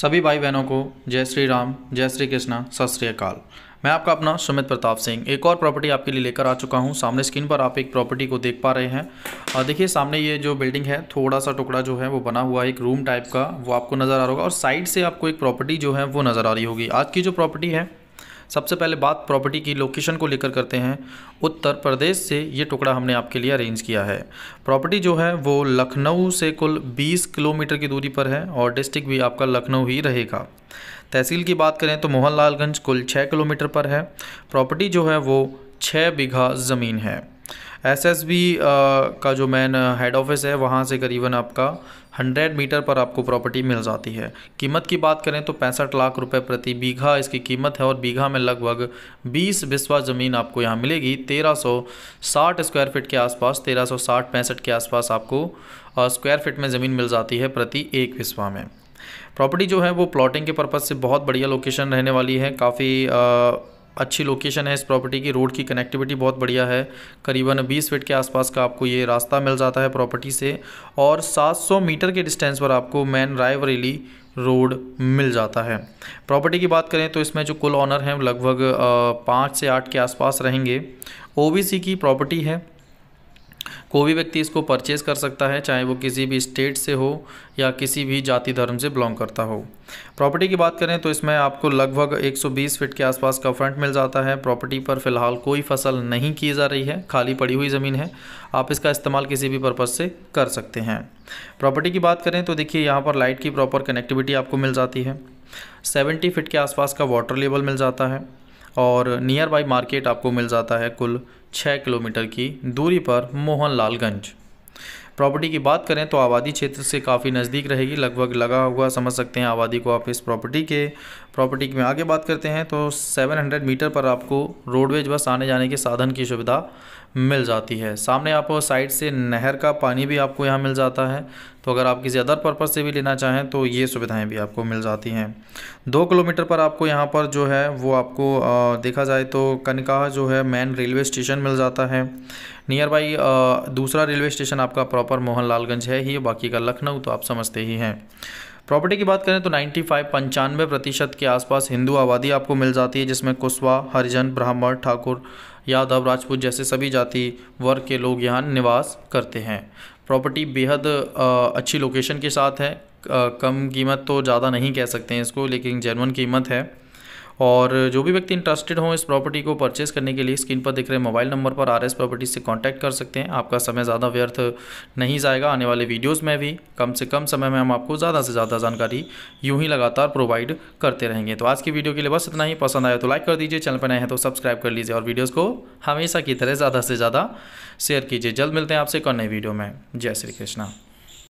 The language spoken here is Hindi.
सभी भाई बहनों को जय श्री राम जय श्री कृष्णा सत श्री अकाल मैं आपका अपना सुमित प्रताप सिंह एक और प्रॉपर्टी आपके लिए लेकर आ चुका हूँ सामने स्क्रीन पर आप एक प्रॉपर्टी को देख पा रहे हैं और देखिए सामने ये जो बिल्डिंग है थोड़ा सा टुकड़ा जो है वो बना हुआ है एक रूम टाइप का वो आपको नज़र आ रहा होगा और साइड से आपको एक प्रॉपर्टी जो है वो नज़र आ रही होगी आज की जो प्रॉपर्टी है सबसे पहले बात प्रॉपर्टी की लोकेशन को लेकर करते हैं उत्तर प्रदेश से ये टुकड़ा हमने आपके लिए अरेंज किया है प्रॉपर्टी जो है वो लखनऊ से कुल 20 किलोमीटर की दूरी पर है और डिस्ट्रिक्ट भी आपका लखनऊ ही रहेगा तहसील की बात करें तो मोहनलालगंज कुल छः किलोमीटर पर है प्रॉपर्टी जो है वो छः बीघा ज़मीन है एसएसबी uh, का जो मेन हेड ऑफिस है वहाँ से करीबन आपका 100 मीटर पर आपको प्रॉपर्टी मिल जाती है कीमत की बात करें तो पैंसठ लाख रुपए प्रति बीघा इसकी कीमत है और बीघा में लगभग 20 बिस्वा ज़मीन आपको यहाँ मिलेगी 1360 स्क्वायर फीट के आसपास 1360 पैंसठ के आसपास आपको स्क्वायर uh, फीट में ज़मीन मिल जाती है प्रति एक बिस्वा में प्रॉपर्टी जो है वो प्लॉटिंग के पर्पज़ से बहुत बढ़िया लोकेशन रहने वाली है काफ़ी uh, अच्छी लोकेशन है इस प्रॉपर्टी की रोड की कनेक्टिविटी बहुत बढ़िया है करीबन 20 फीट के आसपास का आपको ये रास्ता मिल जाता है प्रॉपर्टी से और 700 मीटर के डिस्टेंस पर आपको मैन रायबरेली रोड मिल जाता है प्रॉपर्टी की बात करें तो इसमें जो कुल ऑनर हैं लगभग पाँच से आठ के आसपास रहेंगे ओ की प्रॉपर्टी है कोई भी व्यक्ति इसको परचेज कर सकता है चाहे वो किसी भी स्टेट से हो या किसी भी जाति धर्म से बिलोंग करता हो प्रॉपर्टी की बात करें तो इसमें आपको लगभग 120 फीट के आसपास का फ्रंट मिल जाता है प्रॉपर्टी पर फिलहाल कोई फसल नहीं की जा रही है खाली पड़ी हुई ज़मीन है आप इसका इस्तेमाल किसी भी पर्पज़ से कर सकते हैं प्रॉपर्टी की बात करें तो देखिए यहाँ पर लाइट की प्रॉपर कनेक्टिविटी आपको मिल जाती है 70 फीट के आसपास का वाटर लेवल मिल जाता है और नियर बाई मार्केट आपको मिल जाता है कुल छः किलोमीटर की दूरी पर मोहनलालगंज प्रॉपर्टी की बात करें तो आबादी क्षेत्र से काफ़ी नज़दीक रहेगी लगभग लगा हुआ समझ सकते हैं आबादी को आप इस प्रॉपर्टी के प्रॉपर्टी में आगे बात करते हैं तो 700 मीटर पर आपको रोडवेज बस आने जाने के साधन की सुविधा मिल जाती है सामने आप साइड से नहर का पानी भी आपको यहाँ मिल जाता है तो अगर आप किसी अदर पर्पज़ से भी लेना चाहें तो ये सुविधाएं भी आपको मिल जाती हैं दो किलोमीटर पर आपको यहाँ पर जो है वो आपको देखा जाए तो कनका जो है मेन रेलवे स्टेशन मिल जाता है नियर बाई दूसरा रेलवे स्टेशन आपका प्रॉपर मोहन लालगंज है ही बाकी का लखनऊ तो आप समझते ही हैं प्रॉपर्टी की बात करें तो 95 फाइव पंचानवे प्रतिशत के आसपास हिंदू आबादी आपको मिल जाती है जिसमें कुशवा हरिजन ब्राह्मण ठाकुर यादव राजपूत जैसे सभी जाति वर्ग के लोग यहाँ निवास करते हैं प्रॉपर्टी बेहद अच्छी लोकेशन के साथ है कम कीमत तो ज़्यादा नहीं कह सकते हैं इसको लेकिन जेनवन कीमत है और जो भी व्यक्ति इंटरेस्टेड हों इस प्रॉपर्टी को परचेस करने के लिए स्क्रीन पर दिख रहे मोबाइल नंबर पर आर एस प्रॉपर्टी से कॉन्टैक्ट कर सकते हैं आपका समय ज़्यादा व्यर्थ नहीं जाएगा आने वाले वीडियोज़ में भी कम से कम समय में हम आपको ज़्यादा से ज़्यादा जानकारी यूँ ही लगातार प्रोवाइड करते रहेंगे तो आज की वीडियो के लिए बस इतना ही पसंद आया तो लाइक कर दीजिए चैनल पर नए हैं तो सब्सक्राइब कर लीजिए और वीडियोज़ को हमेशा की तरह ज़्यादा से ज़्यादा शेयर कीजिए जल्द मिलते हैं आपसे एक नए नई वीडियो में जय श्री कृष्णा